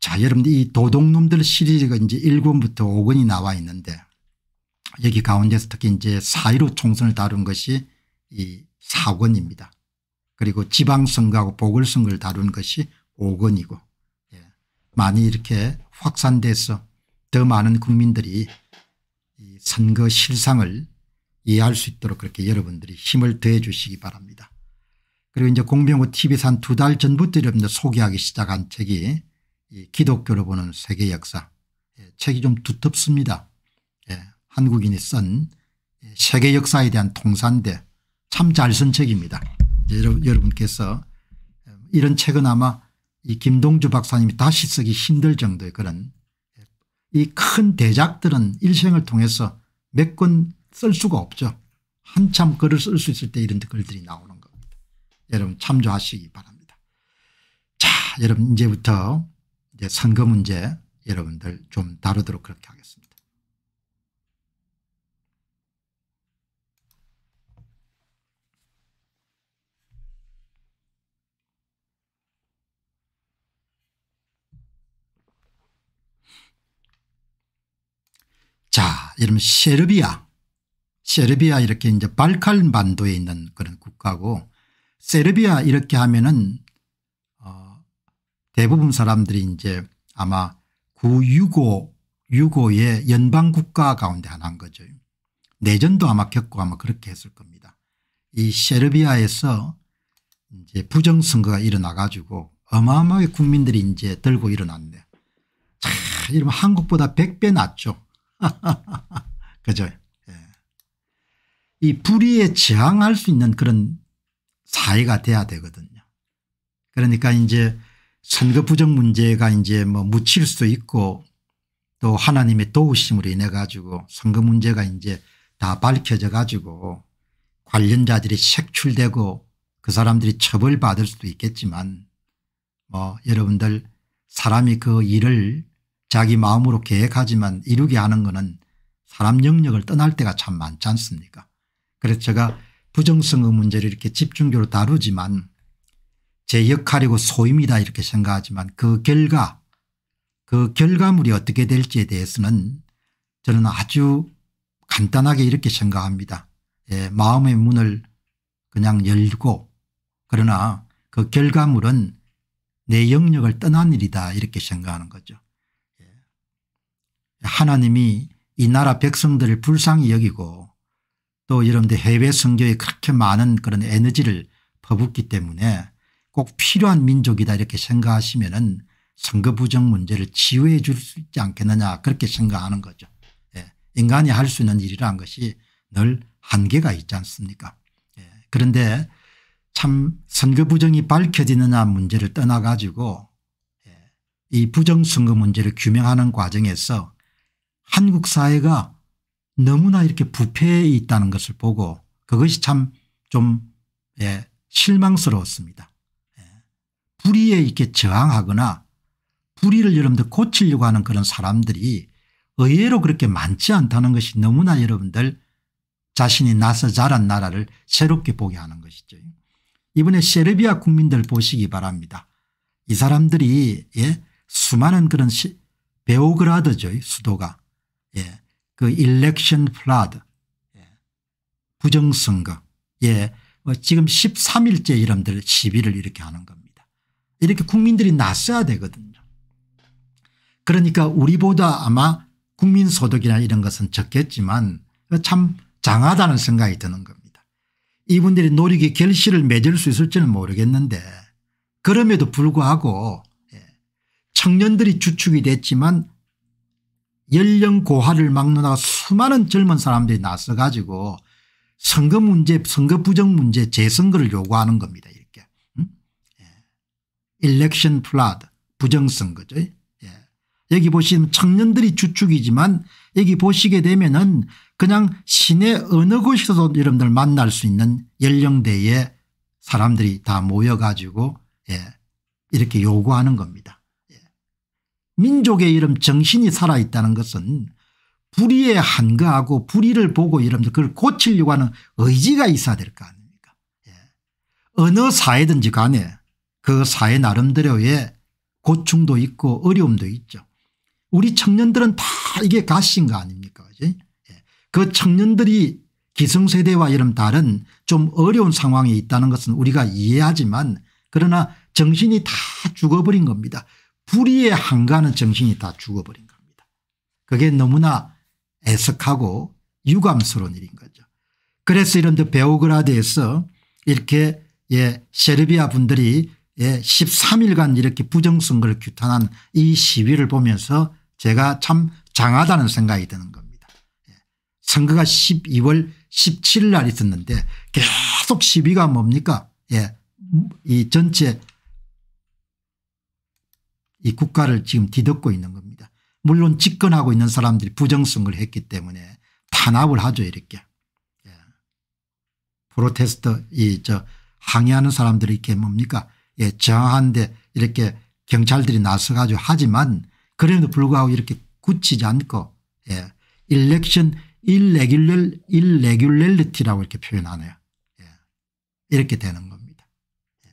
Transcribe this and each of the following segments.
자, 여러분들 이 도둑놈들 시리즈가 이제 1권부터 5권이 나와 있는데 여기 가운데서 특히 이제 4.15 총선을 다룬 것이 이 4권입니다. 그리고 지방선거하고 보궐선거를 다룬 것이 5권이고 예. 많이 이렇게 확산돼서 더 많은 국민들이 이 선거 실상을 이해할 수 있도록 그렇게 여러분들이 힘을 더해 주시기 바랍니다. 그리고 이제 공병호 TV에서 한 두 달 전부터 여러분들 소개하기 시작한 책이 기독교로 보는 세계 역사 예, 책이 좀 두텁습니다. 예, 한국인이 쓴 예, 세계 역사에 대한 통산대 참 잘 쓴 책입니다. 여러분께서 예, 이런 책은 아마 이 김동주 박사님이 다시 쓰기 힘들 정도의 그런 예, 이큰 대작들은 일생을 통해서 몇 권 쓸 수가 없죠. 한참 글을 쓸 수 있을 때 이런 글들이 나오는 겁니다. 여러분 참조하시기 바랍니다. 자 여러분 이제부터 이제 선거 문제 여러분들 좀 다루도록 그렇게 하겠습니다. 자, 여러분 세르비아. 세르비아 이렇게 이제 발칸반도에 있는 그런 국가고 세르비아 이렇게 하면은 대부분 사람들이 이제 아마 구유고 유고의 연방국가 가운데 하나인 거죠. 내전도 아마 겪고 아마 그렇게 했을 겁니다. 이 세르비아에서 이제 부정선거가 일어나 가지고 어마어마하게 국민들이 이제 들고 일어났네. 자, 이러면 한국보다 100배 낫죠. 그죠. 예. 이 불의에 저항할 수 있는 그런 사회가 돼야 되거든요. 그러니까 이제 선거 부정 문제가 이제 뭐 묻힐 수도 있고 또 하나님의 도우심으로 인해 가지고 선거 문제가 이제 다 밝혀져 가지고 관련자들이 색출되고 그 사람들이 처벌받을 수도 있겠지만 뭐 여러분들 사람이 그 일을 자기 마음으로 계획하지만 이루게 하는 것은 사람 영역을 떠날 때가 참 많지 않습니까 그래서 제가 부정선거 문제를 이렇게 집중적으로 다루지만 제 역할이고 소임이다 이렇게 생각하지만 그 결과 그 결과물이 어떻게 될지에 대해서는 저는 아주 간단하게 이렇게 생각합니다. 예, 마음의 문을 그냥 열고 그러나 그 결과물은 내 영역을 떠난 일이다 이렇게 생각하는 거죠. 예. 하나님이 이 나라 백성들을 불쌍히 여기고 또 여러분들 해외 선교에 그렇게 많은 그런 에너지를 퍼붓기 때문에 꼭 필요한 민족이다 이렇게 생각하시면 은 선거 부정 문제를 치유해 줄 수 있지 않겠느냐 그렇게 생각하는 거죠. 예. 인간이 할 수 있는 일이라는 것이 늘 한계가 있지 않습니까 예. 그런데 참 선거 부정이 밝혀지느냐 문제를 떠나 가지고 예. 이 부정선거 문제를 규명하는 과정에서 한국 사회가 너무나 이렇게 부패해 있다는 것을 보고 그것이 참좀 예, 실망스러웠습니다. 불의에 이렇게 저항하거나 불의를 여러분들 고치려고 하는 그런 사람들이 의외로 그렇게 많지 않다는 것이 너무나 여러분들 자신이 나서 자란 나라를 새롭게 보게 하는 것이죠. 이번에 세르비아 국민들 보시기 바랍니다. 이 사람들이 예, 수많은 그런 시, 베오그라드죠 수도가 예, 그 일렉션 플라드 예, 부정선거 예, 뭐 지금 13일째 이름들 시비를 이렇게 하는 겁니다. 이렇게 국민들이 났어야 되거든요. 그러니까 우리보다 아마 국민소득이나 이런 것은 적겠지만 참 장하다는 생각이 드는 겁니다. 이분들이 노력의 결실을 맺을 수 있을지는 모르겠는데 그럼에도 불구하고 예, 청년들이 주축이 됐지만 연령 고하를 막론하 수많은 젊은 사람들이 나서 가지고 선거 문제 선거 부정 문제 재선거를 요구하는 겁니다. 일렉션 플라드 부정선거죠. 예. 여기 보시면 청년들이 주축이지만 여기 보시게 되면 은 그냥 시내 어느 곳에서도 여러분들 만날 수 있는 연령대의 사람들이 다 모여가지고 예. 이렇게 요구하는 겁니다. 예. 민족의 이름 정신이 살아있다는 것은 불의에 한거하고 불의를 보고 여러분들 그걸 고치려고 하는 의지가 있어야 될 거 아닙니까 예. 어느 사회든지 간에 그 사회 나름대로의 고충도 있고 어려움도 있죠. 우리 청년들은 다 이게 가시인 거 아닙니까 그지? 예. 그 청년들이 기성세대와 이런 다른 좀 어려운 상황에 있다는 것은 우리가 이해하지만 그러나 정신이 다 죽어버린 겁니다. 불의에 한가하는 정신이 다 죽어버린 겁니다. 그게 너무나 애석하고 유감스러운 일인 거죠. 그래서 이런 데 베오그라드에서 이렇게 예, 세르비아 분들이 예, 13일간 이렇게 부정선거를 규탄한 이 시위를 보면서 제가 참 장하다는 생각이 드는 겁니다. 예. 선거가 12월 17일 날 있었는데 계속 시위가 뭡니까 예, 이 전체 이 국가를 지금 뒤덮고 있는 겁니다. 물론 집권하고 있는 사람들이 부정선거를 했기 때문에 탄압을 하죠 이렇게. 예. 프로테스트 이 저 항의하는 사람들이 이렇게 뭡니까 예, 저항하데 이렇게 경찰들이 나서가지고 하지만 그럼에도 불구하고 이렇게 굳히지 않고 예, 일렉션 일레귤렐 일레귤렐리티라고 이렇게 표현하네요. 예, 이렇게 되는 겁니다. 예.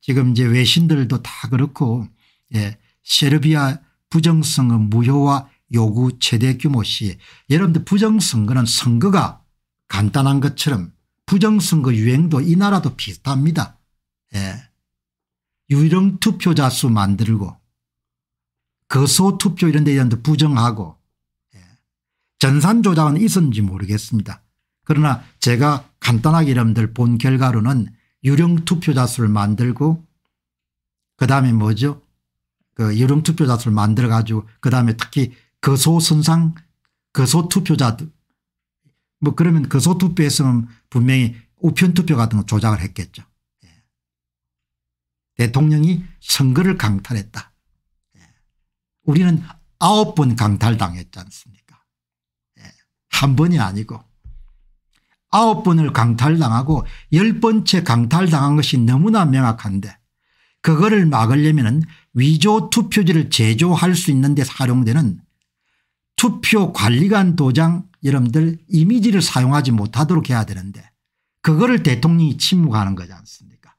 지금 이제 외신들도 다 그렇고 예, 세르비아 부정선거 무효화 요구 최대 규모 시 여러분들 부정선거는 선거가 간단한 것처럼 부정선거 유행도 이 나라도 비슷합니다. 예. 유령 투표자 수 만들고 거소 투표 이런 데 대한 부정하고 예. 전산 조작은 있었는지 모르겠습니다. 그러나 제가 간단하게 여러분들 본 결과로는 유령 투표자 수를 만들고 그다음에 뭐죠? 그 유령 투표자 수를 만들어 가지고 그다음에 특히 거소 선상 거소 투표자뭐 그러면 거소 투표했으면 분명히 우편 투표 같은 거 조작을 했겠죠. 대통령이 선거를 강탈했다. 예. 우리는 아홉 번 강탈당했지 않습니까 예. 한 번이 아니고 아홉 번을 강탈당하고 열 번째 강탈당한 것이 너무나 명확한데 그거를 막으려면 위조 투표지를 제조할 수 있는 데 사용되는 투표관리관 도장 여러분들 이미지를 사용하지 못하도록 해야 되는데 그거를 대통령이 침묵하는 거지 않습니까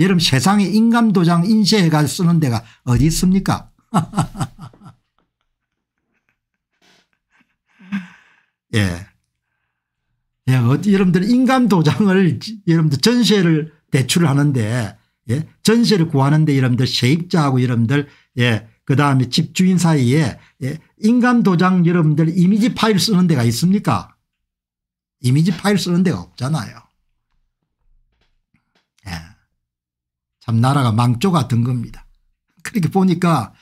여러분 세상에 인감도장 인쇄해가 쓰는 데가 어디 있습니까? 예. 예, 여러분들 인감도장을 여러분들 전세를 대출을 하는데 예, 전세를 구하는데 여러분들 세입자하고 여러분들 예, 그다음에 집주인 사이에 예, 인감도장 여러분들 이미지 파일 쓰는 데가 있습니까? 이미지 파일 쓰는 데가 없잖아요. 참 나라가 망조가 된 겁니다. 그렇게 보니까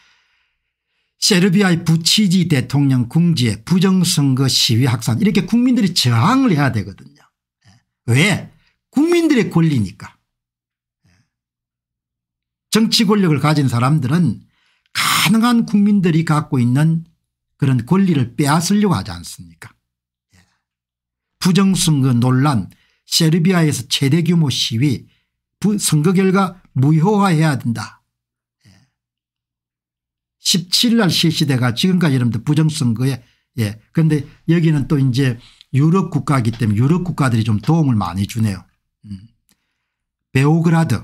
세르비아의 부치지 대통령 궁지에 부정선거 시위 확산 이렇게 국민들이 저항을 해야 되거든요. 예. 왜? 국민들의 권리니까. 예. 정치 권력을 가진 사람들은 가능한 국민들이 갖고 있는 그런 권리를 빼앗으려고 하지 않습니까 예. 부정선거 논란 세르비아에서 최대 규모 시위 선거 결과 무효화해야 된다. 17일 예. 날 실시돼가 지금까지 여러분들 부정선거에 예. 그런데 여기는 또 이제 유럽 국가이기 때문에 유럽 국가들이 좀 도움을 많이 주네요. 음. 베오그라드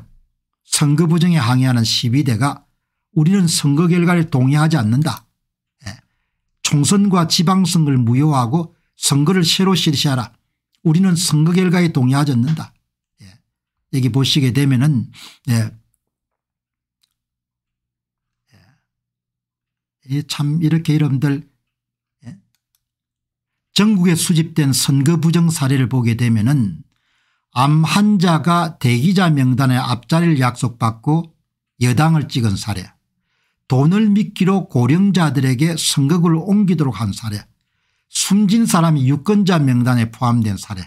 선거 부정에 항의하는 시위대가 우리는 선거 결과를 동의하지 않는다. 예. 총선과 지방선거를 무효하고 화 선거를 새로 실시하라. 우리는 선거 결과에 동의하지 않는다. 여기 보시게 되면은 예. 예. 참 이렇게 여러분들 예. 전국에 수집된 선거 부정 사례를 보게 되면암 환자가 대기자 명단에 앞자리를 약속받고 여당을 찍은 사례 돈을 미끼로 고령자들에게 선거구를 옮기도록 한 사례 숨진 사람이 유권자 명단에 포함된 사례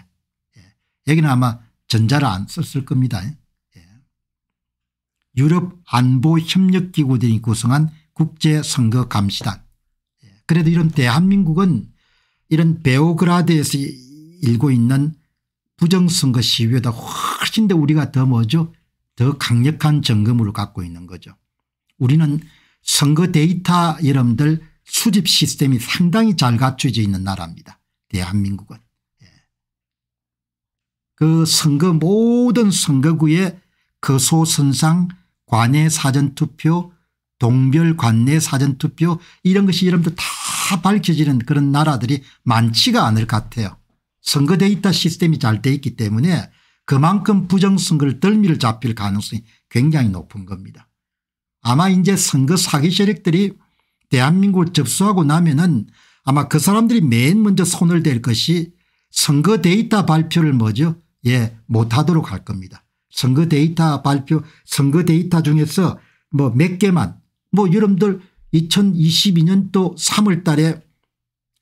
예. 여기는 아마 전자를 안 썼을 겁니다. 예. 유럽 안보협력기구들이 구성한 국제선거감시단. 예. 그래도 이런 대한민국은 이런 베오그라드에서 일고 있는 부정선거 시위보다 훨씬 더 우리가 더 뭐죠 더 강력한 점검으 갖고 있는 거죠. 우리는 선거 데이터 여러분들 수집 시스템이 상당히 잘 갖춰져 있는 나라입니다. 대한민국은. 그 선거 모든 선거구에 거소선상 그 관내 사전투표 동별 관내 사전투표 이런 것이 여러분들 다 밝혀지는 그런 나라들이 많지가 않을 것 같아요. 선거 데이터 시스템이 잘 돼 있기 때문에 그만큼 부정선거를 덜미를 잡힐 가능성이 굉장히 높은 겁니다. 아마 이제 선거 사기 세력들이 대한민국을 접수하고 나면은 아마 그 사람들이 맨 먼저 손을 댈 것이 선거 데이터 발표를 뭐죠 예, 못하도록 할 겁니다. 선거 데이터 발표, 선거 데이터 중에서 뭐 몇 개만 뭐 여러분들 2022년도 3월 달에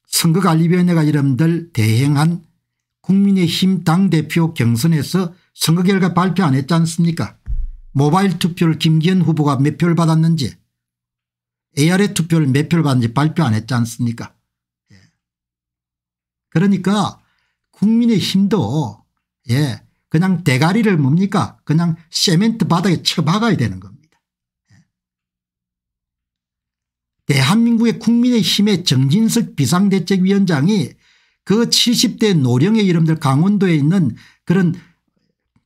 선거관리위원회가 여러분들 대행한 국민의힘 당대표 경선에서 선거 결과 발표 안 했지 않습니까? 모바일 투표를 김기현 후보가 몇 표를 받았는지 AR의 투표를 몇 표를 받는지 발표 안 했지 않습니까? 예. 그러니까 국민의힘도 예. 그냥 대가리를 뭡니까? 그냥 세멘트 바닥에 쳐박아야 되는 겁니다. 예. 대한민국의 국민의힘의 정진석 비상대책위원장이 그 70대 노령의 이름들 강원도에 있는 그런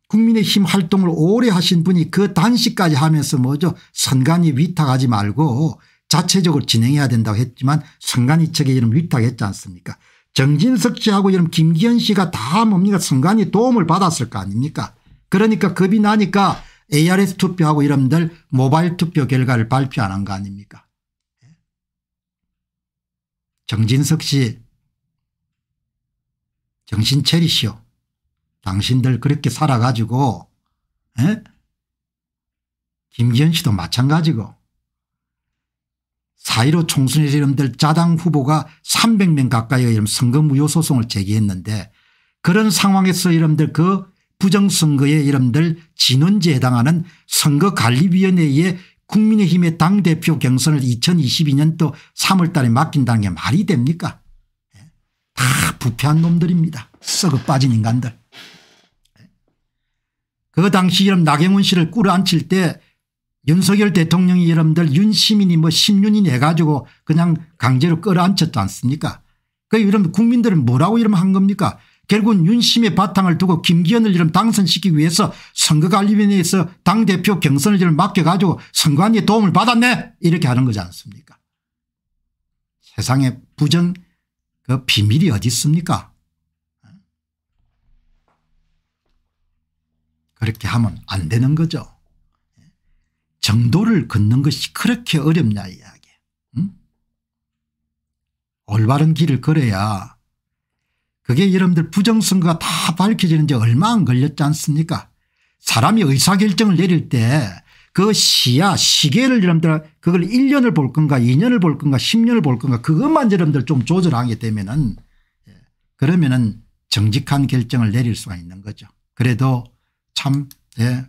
국민의힘 활동을 오래 하신 분이 그 단식까지 하면서 뭐죠 선관위 위탁하지 말고 자체적으로 진행해야 된다고 했지만 선관위 측에 이름 위탁했지 않습니까 정진석 씨하고 이런 김기현 씨가 다 뭡니까 선관위 도움을 받았을 거 아닙니까 그러니까 겁이 나니까 ARS 투표하고 이런들 모바일 투표 결과를 발표 안한거 아닙니까 정진석 씨 정신 차리시오 당신들 그렇게 살아가지고 에? 예? 김기현 씨도 마찬가지고 4.15 총선에 이름들 자당 후보가 300명 가까이 의 이름 선거 무효 소송을 제기했는데 그런 상황에서 이름들 그 부정선거에 이름들 진원지에 해당하는 선거관리위원회에 국민의힘의 당대표 경선을 2022년도 3월 달에 맡긴다는 게 말이 됩니까 예? 다 부패한 놈들입니다. 썩어 빠진 인간들. 예? 그 당시 이름 나경원 씨를 꿇어 앉힐 때 윤석열 대통령이 여러분들 윤시민이 뭐1 0년이니가지고 그냥 강제로 끌어안쳤지 않습니까 그 여러분 국민들은 뭐라고 이름 한 겁니까 결국은 윤심의 바탕을 두고 김기현을 이름 당선시키기 위해서 선거관리위원회에서 당대표 경선을 이름 맡겨가지고 선관위에 도움을 받았네 이렇게 하는 거지 않습니까 세상에 부정 그 비밀이 어디 있습니까 그렇게 하면 안 되는 거죠. 정도를 걷는 것이 그렇게 어렵냐 이야기 응? 올바른 길을 걸어야 그게 여러분들 부정선거가 다 밝혀지는지 얼마 안 걸렸지 않습니까 사람이 의사결정을 내릴 때 그 시야 시계를 여러분들 그걸 1년을 볼 건가 2년을 볼 건가 10년을 볼 건가 그것만 여러분들 좀 조절하게 되면은 예, 그러면은 정직한 결정을 내릴 수가 있는 거죠. 그래도 참 예,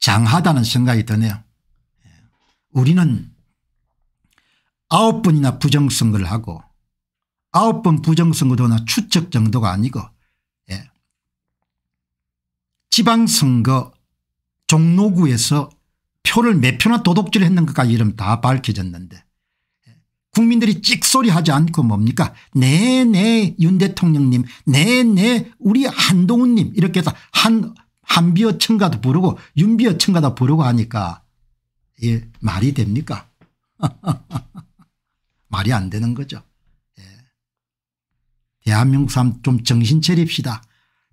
장하다는 생각이 드네요. 예. 우리는 아홉 번이나 부정선거를 하고 아홉 번 부정선거도나 추측 정도가 아니고 예. 지방선거 종로구에서 표를 몇 표나 도둑질 했는가까지 이름 다 밝혀졌는데 예. 국민들이 찍소리하지 않고 뭡니까 네네 네, 윤 대통령님 네네 네, 우리 한동훈님 이렇게 해서 한 한비어 청가도 부르고 윤비어 청가도 부르고 하니까 예, 말이 됩니까? 말이 안 되는 거죠. 예. 대한민국 사람 좀 정신 차립시다.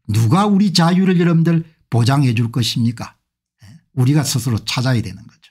누가 우리 자유를 여러분들 보장해 줄 것입니까? 예. 우리가 스스로 찾아야 되는 거죠.